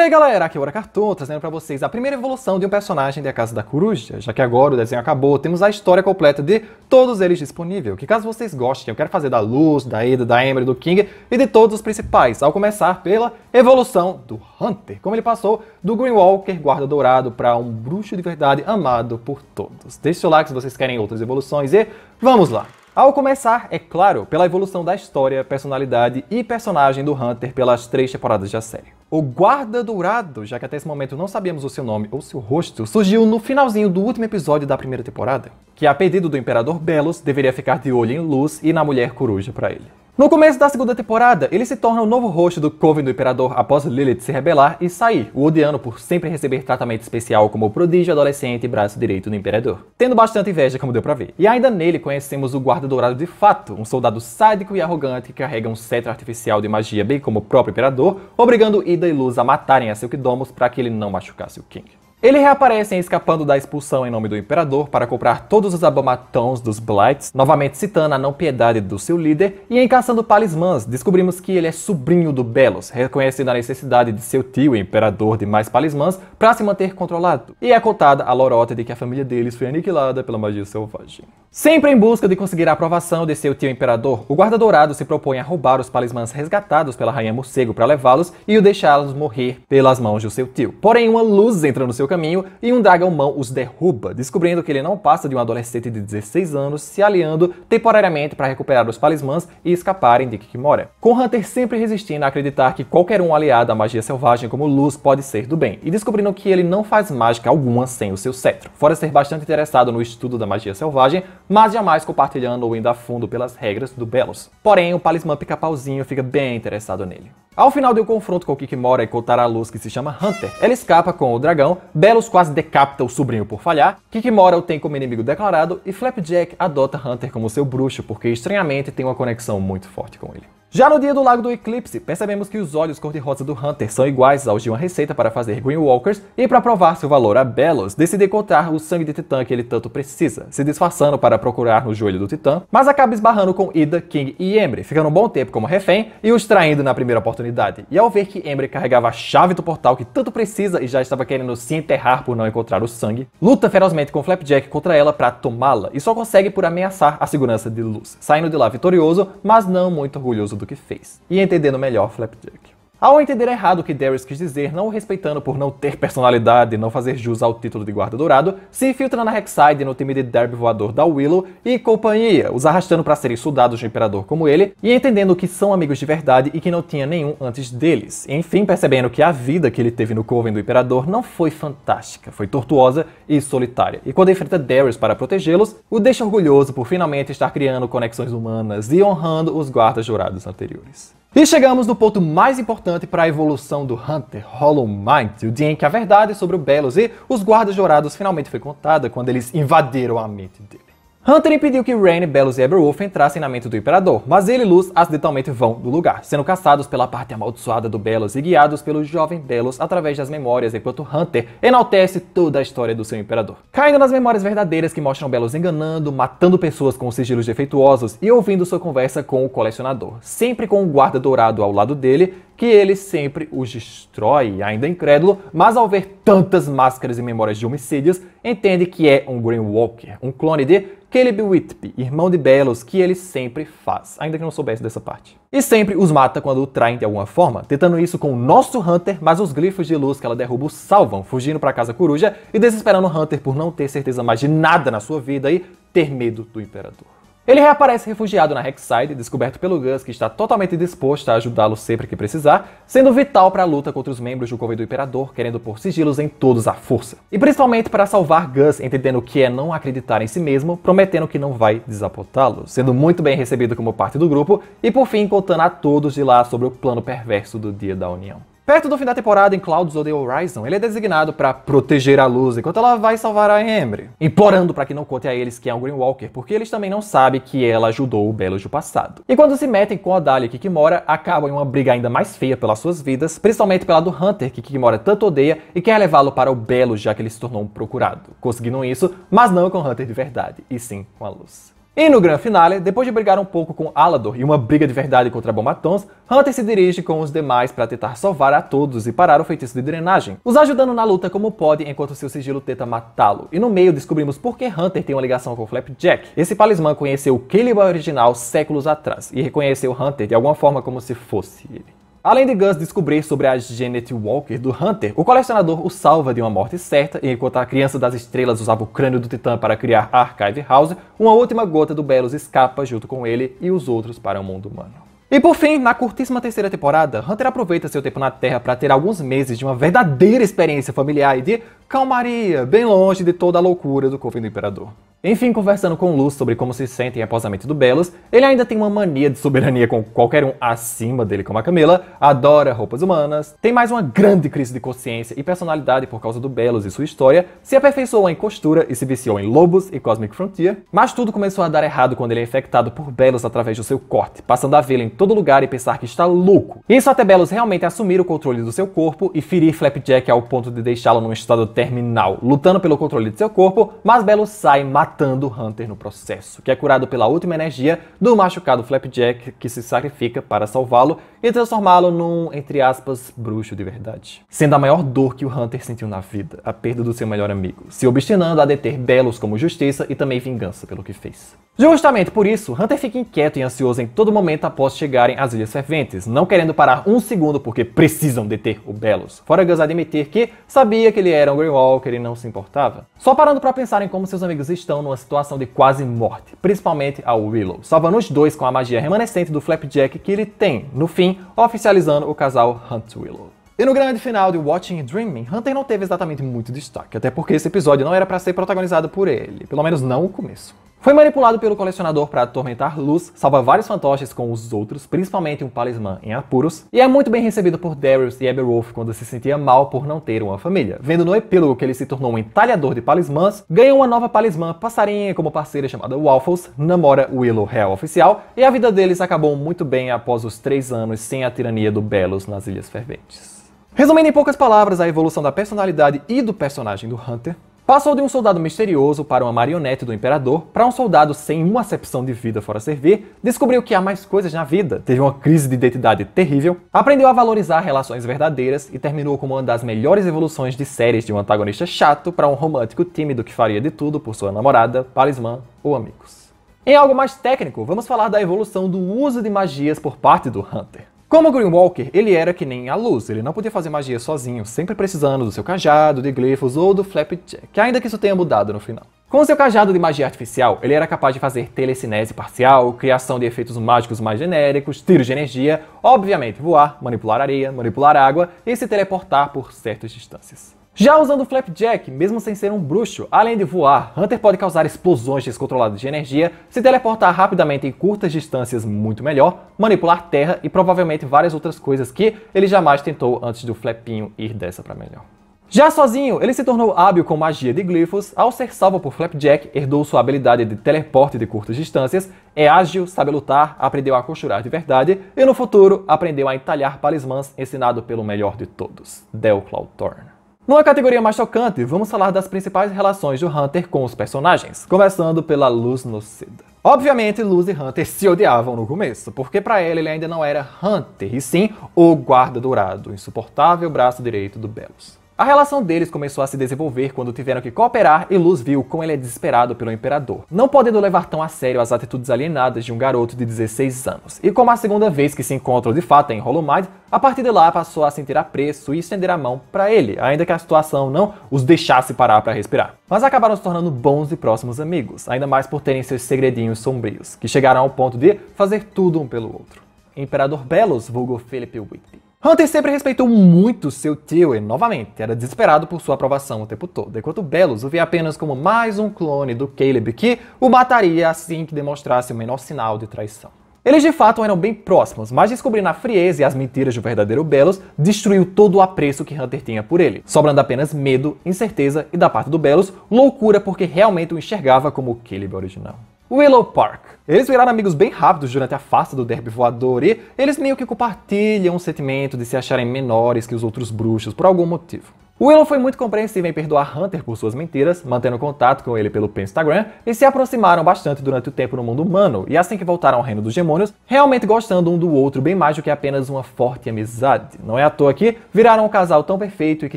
Hey galera, aqui é o Oracarton, trazendo para vocês a primeira evolução de um personagem da Casa da Coruja. Já que agora o desenho acabou, temos a história completa de todos eles disponível, que caso vocês gostem, eu quero fazer da Luz, da Ada, da Emery, do King e de todos os principais, ao começar pela evolução do Hunter, como ele passou do Green Walker, guarda dourado, para um bruxo de verdade amado por todos. Deixe seu like se vocês querem outras evoluções e vamos lá! Ao começar, é claro, pela evolução da história, personalidade e personagem do Hunter pelas três temporadas da série. O Guarda Dourado, já que até esse momento não sabíamos o seu nome ou seu rosto, surgiu no finalzinho do último episódio da primeira temporada, que a pedido do Imperador Belos deveria ficar de olho em Luz e na Mulher Coruja para ele. No começo da segunda temporada, ele se torna o novo host do Coven do Imperador após Lilith se rebelar e sair, o odiando por sempre receber tratamento especial como prodígio adolescente e braço direito do Imperador. Tendo bastante inveja, como deu pra ver. E ainda nele conhecemos o Guarda Dourado de fato, um soldado sádico e arrogante que carrega um cetro artificial de magia bem como o próprio Imperador, obrigando Ida e Luz a matarem a Silk Domus para que ele não machucasse o King. Ele reaparece em escapando da expulsão em nome do imperador para comprar todos os abamatons dos Blights, novamente citando a não piedade do seu líder, e em caçando palismãs, descobrimos que ele é sobrinho do Belos, reconhecendo a necessidade de seu tio, imperador, de mais palismãs para se manter controlado. E é contada a lorota de que a família deles foi aniquilada pela magia selvagem. Sempre em busca de conseguir a aprovação de seu tio imperador, o guarda dourado se propõe a roubar os palismãs resgatados pela rainha morcego para levá-los e o deixá-los morrer pelas mãos de seu tio. Porém, uma luz entra no seu caminho e um dragão-mão os derruba, descobrindo que ele não passa de um adolescente de 16 anos, se aliando temporariamente para recuperar os talismãs e escaparem de Kikimora. Com Hunter sempre resistindo a acreditar que qualquer um aliado à magia selvagem como Luz pode ser do bem, e descobrindo que ele não faz mágica alguma sem o seu cetro, fora ser bastante interessado no estudo da magia selvagem, mas jamais compartilhando ou indo a fundo pelas regras do Belos. Porém, o talismã pica-pauzinho fica bem interessado nele. Ao final de um confronto com o Kikimora e Kotara Luz, que se chama Hunter, ela escapa com o dragão, Belos quase decapita o sobrinho por falhar, Kikimora o tem como inimigo declarado e Flapjack adota Hunter como seu bruxo, porque estranhamente tem uma conexão muito forte com ele. Já no dia do Lago do Eclipse, percebemos que os olhos cor-de-rosa do Hunter são iguais aos de uma receita para fazer Greenwalkers, e para provar seu valor a Belos, decide encontrar o sangue de Titã que ele tanto precisa, se disfarçando para procurar no joelho do Titã, mas acaba esbarrando com Ida, King e Emre, ficando um bom tempo como refém e os traindo na primeira oportunidade. E ao ver que Emre carregava a chave do portal que tanto precisa e já estava querendo se enterrar por não encontrar o sangue, luta ferozmente com Flapjack contra ela para tomá-la, e só consegue por ameaçar a segurança de Luz, saindo de lá vitorioso, mas não muito orgulhoso do que fez e entendendo melhor Flapjack. Ao entender errado o que Darius quis dizer, não o respeitando por não ter personalidade e não fazer jus ao título de Guarda Dourado, se infiltra na Hexside no time de derby voador da Willow e companhia, os arrastando para serem soldados do Imperador como ele, e entendendo que são amigos de verdade e que não tinha nenhum antes deles. Enfim, percebendo que a vida que ele teve no Coven do Imperador não foi fantástica, foi tortuosa e solitária. E quando enfrenta Darius para protegê-los, o deixa orgulhoso por finalmente estar criando conexões humanas e honrando os Guardas Dourados anteriores. E chegamos no ponto mais importante para a evolução do Hunter Hollow Mind, o dia em que a verdade sobre o Belos e os Guardas Dourados finalmente foi contada quando eles invadiram a mente dele. Hunter impediu que Rain, Belus e Eberwolf entrassem na mente do Imperador, mas ele e Luz acidentalmente vão do lugar, sendo caçados pela parte amaldiçoada do Belus e guiados pelo jovem Belus através das memórias, enquanto Hunter enaltece toda a história do seu Imperador. Caindo nas memórias verdadeiras que mostram Belus enganando, matando pessoas com sigilos defeituosos e ouvindo sua conversa com o colecionador, sempre com o um guarda dourado ao lado dele, que ele sempre os destrói, ainda incrédulo, mas ao ver tantas máscaras e memórias de homicídios, entende que é um Greenwalker, um clone de Caleb Whitby, irmão de Belos, que ele sempre faz, ainda que não soubesse dessa parte. E sempre os mata quando o traem de alguma forma, tentando isso com o nosso Hunter, mas os glifos de luz que ela derruba o salvam, fugindo para casa coruja e desesperando o Hunter por não ter certeza mais de nada na sua vida e ter medo do Imperador. Ele reaparece refugiado na Hexside, descoberto pelo Gus, que está totalmente disposto a ajudá-lo sempre que precisar, sendo vital para a luta contra os membros do Coven do Imperador, querendo pôr sigilos em todos à força. E principalmente para salvar Gus, entendendo que é não acreditar em si mesmo, prometendo que não vai desapontá-lo, sendo muito bem recebido como parte do grupo, e por fim contando a todos de lá sobre o plano perverso do Dia da União. Perto do fim da temporada em Clouds of the Horizon, ele é designado para proteger a luz enquanto ela vai salvar a Emre, implorando para que não conte a eles que é um Green Walker, porque eles também não sabem que ela ajudou o Belo do passado. E quando se metem com a Dali e Kikimora, acabam em uma briga ainda mais feia pelas suas vidas, principalmente pela do Hunter, que Kikimora tanto odeia e quer levá-lo para o Belo já que ele se tornou um procurado. Conseguindo isso, mas não com o Hunter de verdade, e sim com a luz. E no Grand Finale, depois de brigar um pouco com Alador e uma briga de verdade contra Bombatons, Hunter se dirige com os demais para tentar salvar a todos e parar o feitiço de drenagem, os ajudando na luta como pode enquanto seu sigilo tenta matá-lo. E no meio descobrimos por que Hunter tem uma ligação com Flapjack. Esse palismã conheceu o original séculos atrás e reconheceu Hunter de alguma forma como se fosse ele. Além de Gus descobrir sobre a Janet Walker do Hunter, o colecionador o salva de uma morte certa, enquanto a criança das estrelas usava o crânio do Titã para criar Archive House, uma última gota do Belos escapa junto com ele e os outros para o mundo humano. E por fim, na curtíssima terceira temporada, Hunter aproveita seu tempo na Terra para ter alguns meses de uma verdadeira experiência familiar e de calmaria, bem longe de toda a loucura do coven do imperador. Enfim, conversando com Luz sobre como se sentem após a mente do Belos, ele ainda tem uma mania de soberania com qualquer um acima dele, como a Camila, adora roupas humanas, tem mais uma grande crise de consciência e personalidade por causa do Belos e sua história, se aperfeiçoou em costura e se viciou em Lobos e Cosmic Frontier, mas tudo começou a dar errado quando ele é infectado por Belos através do seu corte, passando a vê-lo em todo lugar e pensar que está louco. Isso até Belos realmente assumir o controle do seu corpo e ferir Flapjack ao ponto de deixá-lo num estado terminal, lutando pelo controle de seu corpo, mas Belo sai matando Hunter no processo, que é curado pela última energia do machucado Flapjack, que se sacrifica para salvá-lo e transformá-lo num, entre aspas, bruxo de verdade. Sendo a maior dor que o Hunter sentiu na vida, a perda do seu melhor amigo, se obstinando a deter Belos como justiça e também vingança pelo que fez. Justamente por isso, Hunter fica inquieto e ansioso em todo momento após chegarem às Ilhas Ferventes, não querendo parar um segundo porque precisam deter o Belos. Fora Gus admitir que sabia que ele era um Herschel Walker e não se importava? Só parando para pensar em como seus amigos estão numa situação de quase morte, principalmente a Willow, salvando os dois com a magia remanescente do Flapjack que ele tem, no fim, oficializando o casal Hunt-Willow. E no grande final de Watching and Dreaming, Hunter não teve exatamente muito destaque, até porque esse episódio não era para ser protagonizado por ele, pelo menos não o começo. Foi manipulado pelo colecionador para atormentar Luz, salva vários fantoches com os outros, principalmente um palismã em apuros, e é muito bem recebido por Darius e Aberwolf quando se sentia mal por não ter uma família. Vendo no epílogo que ele se tornou um entalhador de palismãs, ganha uma nova palismã passarinha como parceira chamada Waffles, namora Willow Real Oficial, e a vida deles acabou muito bem após os três anos sem a tirania do Belos nas Ilhas Ferventes. Resumindo em poucas palavras a evolução da personalidade e do personagem do Hunter, Passou de um soldado misterioso para uma marionete do imperador, para um soldado sem uma acepção de vida fora servir, descobriu que há mais coisas na vida, teve uma crise de identidade terrível, aprendeu a valorizar relações verdadeiras e terminou como uma das melhores evoluções de séries de um antagonista chato para um romântico tímido que faria de tudo por sua namorada, palismã ou amigos. Em algo mais técnico, vamos falar da evolução do uso de magias por parte do Hunter. Como Greenwalker, ele era que nem a luz, ele não podia fazer magia sozinho, sempre precisando do seu cajado, de glifos ou do flapjack, ainda que isso tenha mudado no final. Com seu cajado de magia artificial, ele era capaz de fazer telecinese parcial, criação de efeitos mágicos mais genéricos, tiros de energia, obviamente voar, manipular areia, manipular água e se teleportar por certas distâncias. Já usando o Flapjack, mesmo sem ser um bruxo, além de voar, Hunter pode causar explosões descontroladas de energia, se teleportar rapidamente em curtas distâncias muito melhor, manipular terra e provavelmente várias outras coisas que ele jamais tentou antes do Flapinho ir dessa para melhor. Já sozinho, ele se tornou hábil com magia de glifos, ao ser salvo por Flapjack, herdou sua habilidade de teleporte de curtas distâncias, é ágil, sabe lutar, aprendeu a costurar de verdade e no futuro aprendeu a entalhar palismãs ensinado pelo melhor de todos, Del Clawthorne. Numa categoria mais chocante, vamos falar das principais relações do Hunter com os personagens, começando pela Luz Noceda. Obviamente, Luz e Hunter se odiavam no começo, porque para ela ele ainda não era Hunter, e sim o Guarda Dourado, o insuportável braço direito do Belos. A relação deles começou a se desenvolver quando tiveram que cooperar e Luz viu como ele é desesperado pelo imperador, não podendo levar tão a sério as atitudes alienadas de um garoto de 16 anos. E como a segunda vez que se encontram de fato em Hollow a partir de lá passou a sentir apreço e estender a mão para ele, ainda que a situação não os deixasse parar para respirar. Mas acabaram se tornando bons e próximos amigos, ainda mais por terem seus segredinhos sombrios, que chegaram ao ponto de fazer tudo um pelo outro. Imperador Belos, vulgo Felipe Whitby. Hunter sempre respeitou muito seu tio e, novamente, era desesperado por sua aprovação o tempo todo, enquanto Belos o via apenas como mais um clone do Caleb que o mataria assim que demonstrasse o menor sinal de traição. Eles de fato eram bem próximos, mas descobrindo a frieza e as mentiras do verdadeiro Belos destruiu todo o apreço que Hunter tinha por ele, sobrando apenas medo, incerteza e, da parte do Belos, loucura porque realmente o enxergava como o Caleb original. Willow Park. Eles viraram amigos bem rápidos durante a fase do derby voador e eles meio que compartilham o sentimento de se acharem menores que os outros bruxos por algum motivo. Willow foi muito compreensível em perdoar Hunter por suas mentiras, mantendo contato com ele pelo Instagram, e se aproximaram bastante durante o tempo no mundo humano, e assim que voltaram ao reino dos demônios, realmente gostando um do outro bem mais do que apenas uma forte amizade. Não é à toa que viraram um casal tão perfeito e que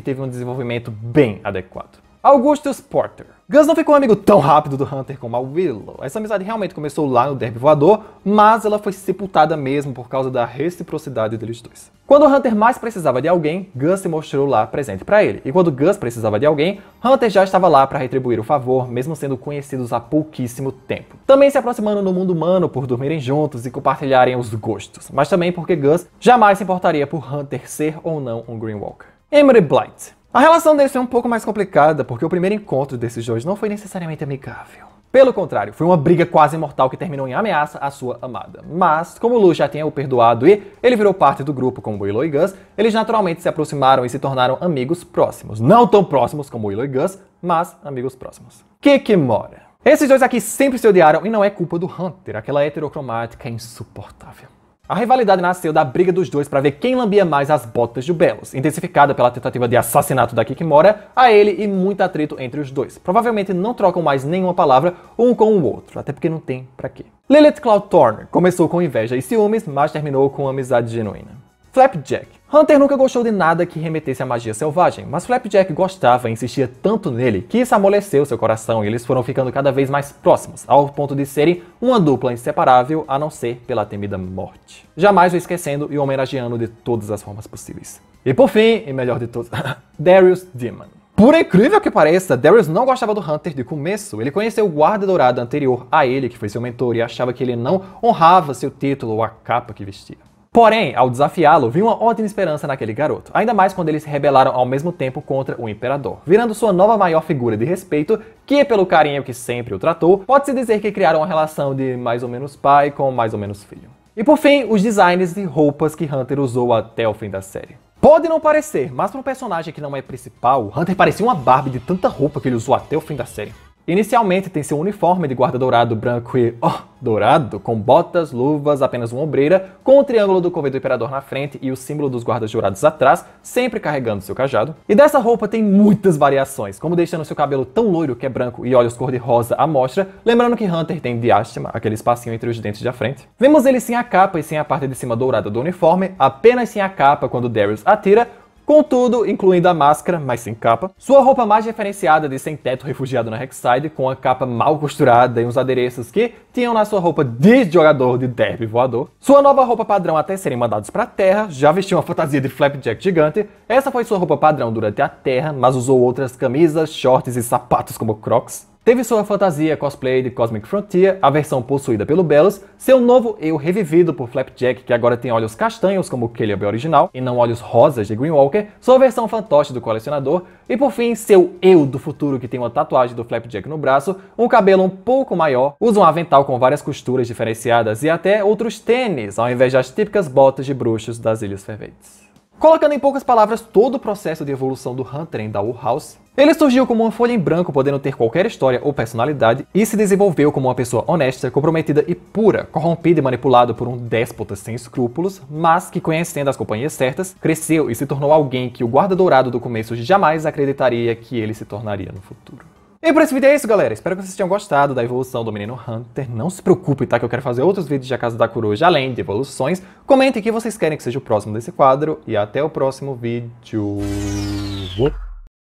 teve um desenvolvimento bem adequado. Augustus Porter. Gus não ficou um amigo tão rápido do Hunter como a Willow. Essa amizade realmente começou lá no Derby Voador, mas ela foi sepultada mesmo por causa da reciprocidade deles dois. Quando o Hunter mais precisava de alguém, Gus se mostrou lá presente para ele. E quando Gus precisava de alguém, Hunter já estava lá para retribuir o favor, mesmo sendo conhecidos há pouquíssimo tempo. Também se aproximando no mundo humano por dormirem juntos e compartilharem os gostos, mas também porque Gus jamais se importaria por Hunter ser ou não um Green Walker. Emery Blight. A relação deles foi um pouco mais complicada, porque o primeiro encontro desses dois não foi necessariamente amigável. Pelo contrário, foi uma briga quase mortal que terminou em ameaça à sua amada. Mas, como Lu já tinha o perdoado e ele virou parte do grupo com Willow e Gus, eles naturalmente se aproximaram e se tornaram amigos próximos. Não tão próximos como Willow e Gus, mas amigos próximos. Que que mora? Esses dois aqui sempre se odiaram e não é culpa do Hunter, aquela heterocromática insuportável. A rivalidade nasceu da briga dos dois para ver quem lambia mais as botas de Belos, intensificada pela tentativa de assassinato da Kikimora a ele e muito atrito entre os dois. Provavelmente não trocam mais nenhuma palavra um com o outro, até porque não tem para quê. Lilith Cloud Thorne começou com inveja e ciúmes, mas terminou com amizade genuína. Flapjack. Hunter nunca gostou de nada que remetesse à magia selvagem, mas Flapjack gostava e insistia tanto nele que isso amoleceu seu coração e eles foram ficando cada vez mais próximos, ao ponto de serem uma dupla inseparável a não ser pela temida morte. Jamais o esquecendo e homenageando de todas as formas possíveis. E por fim, e melhor de todos, Darius Demon. Por incrível que pareça, Darius não gostava do Hunter de começo. Ele conheceu o guarda dourado anterior a ele, que foi seu mentor, e achava que ele não honrava seu título ou a capa que vestia. Porém, ao desafiá-lo, viu uma ótima esperança naquele garoto, ainda mais quando eles se rebelaram ao mesmo tempo contra o imperador, virando sua nova maior figura de respeito, que pelo carinho que sempre o tratou, pode-se dizer que criaram uma relação de mais ou menos pai com mais ou menos filho. E por fim, os designs de roupas que Hunter usou até o fim da série. Pode não parecer, mas para um personagem que não é principal, Hunter parecia uma Barbie de tanta roupa que ele usou até o fim da série. Inicialmente tem seu uniforme de guarda dourado branco e oh, dourado, com botas, luvas, apenas uma ombreira, com o triângulo do Corvo do Imperador na frente e o símbolo dos guardas dourados atrás, sempre carregando seu cajado. E dessa roupa tem muitas variações, como deixando seu cabelo tão loiro que é branco e olhos cor-de-rosa à mostra, lembrando que Hunter tem diástema, aquele espacinho entre os dentes da frente. Vemos ele sem a capa e sem a parte de cima dourada do uniforme, apenas sem a capa quando Darius atira, Contudo, incluindo a máscara, mas sem capa, sua roupa mais referenciada de sem-teto refugiado na Hexside, com a capa mal costurada e uns adereços que tinham na sua roupa de jogador de derby voador, sua nova roupa padrão até serem mandados pra Terra, já vestiu uma fantasia de flapjack gigante, essa foi sua roupa padrão durante a Terra, mas usou outras camisas, shorts e sapatos como crocs, Teve sua fantasia cosplay de Cosmic Frontier, a versão possuída pelo Belos, seu novo eu revivido por Flapjack, que agora tem olhos castanhos como o Caleb original, e não olhos rosas de Greenwalker, sua versão fantoche do colecionador, e por fim, seu eu do futuro que tem uma tatuagem do Flapjack no braço, um cabelo um pouco maior, usa um avental com várias costuras diferenciadas e até outros tênis, ao invés das típicas botas de bruxos das Ilhas Ferventes. Colocando em poucas palavras todo o processo de evolução do Hunter da Dollhouse, ele surgiu como uma folha em branco podendo ter qualquer história ou personalidade e se desenvolveu como uma pessoa honesta, comprometida e pura, corrompida e manipulada por um déspota sem escrúpulos, mas que conhecendo as companhias certas, cresceu e se tornou alguém que o guarda dourado do começo jamais acreditaria que ele se tornaria no futuro. E por esse vídeo é isso, galera. Espero que vocês tenham gostado da evolução do Menino Hunter. Não se preocupe, tá? Que eu quero fazer outros vídeos de A Casa da Coruja, além de evoluções. Comentem que vocês querem que seja o próximo desse quadro. E até o próximo vídeo.